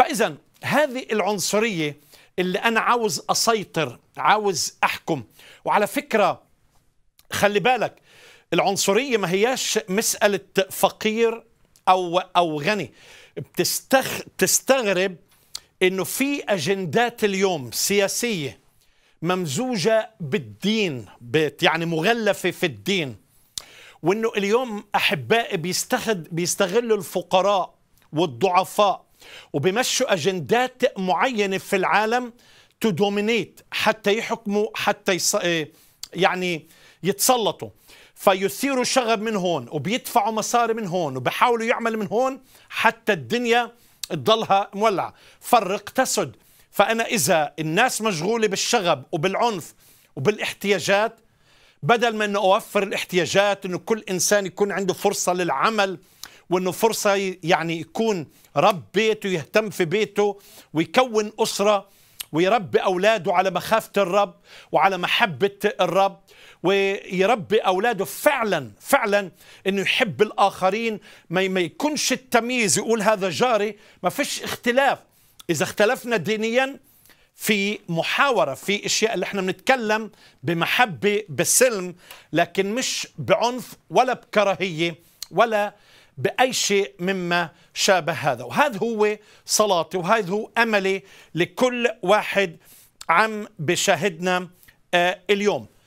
فإذا هذه العنصرية اللي أنا عاوز أسيطر عاوز أحكم وعلى فكرة خلي بالك العنصرية ما هياش مسألة فقير أو أو غني بتستخ... بتستغرب إنه في أجندات اليوم سياسية ممزوجة بالدين بيت يعني مغلفة في الدين وإنه اليوم أحبائي بيستخد... بيستغلوا الفقراء والضعفاء وبيمشوا اجندات معينه في العالم تدومينيت حتى يحكموا حتى يص... إيه، يعني يتسلطوا فيثيروا شغب من هون وبيدفعوا مصاري من هون وبحاولوا يعمل من هون حتى الدنيا تضلها مولعه فرق تسد فانا اذا الناس مشغوله بالشغب وبالعنف وبالاحتياجات بدل ما انه اوفر الاحتياجات انه كل انسان يكون عنده فرصه للعمل وانه فرصه يعني يكون رب بيته يهتم في بيته ويكون اسره ويربي اولاده على مخافه الرب وعلى محبه الرب ويربي اولاده فعلا فعلا انه يحب الاخرين ما يكونش التمييز يقول هذا جاري ما فيش اختلاف اذا اختلفنا دينيا في محاورة في أشياء اللي احنا بنتكلم بمحبة بسلم لكن مش بعنف ولا بكراهية ولا باي شيء مما شابه هذا وهذا هو صلاتي وهذا هو املي لكل واحد عم بشاهدنا آه، اليوم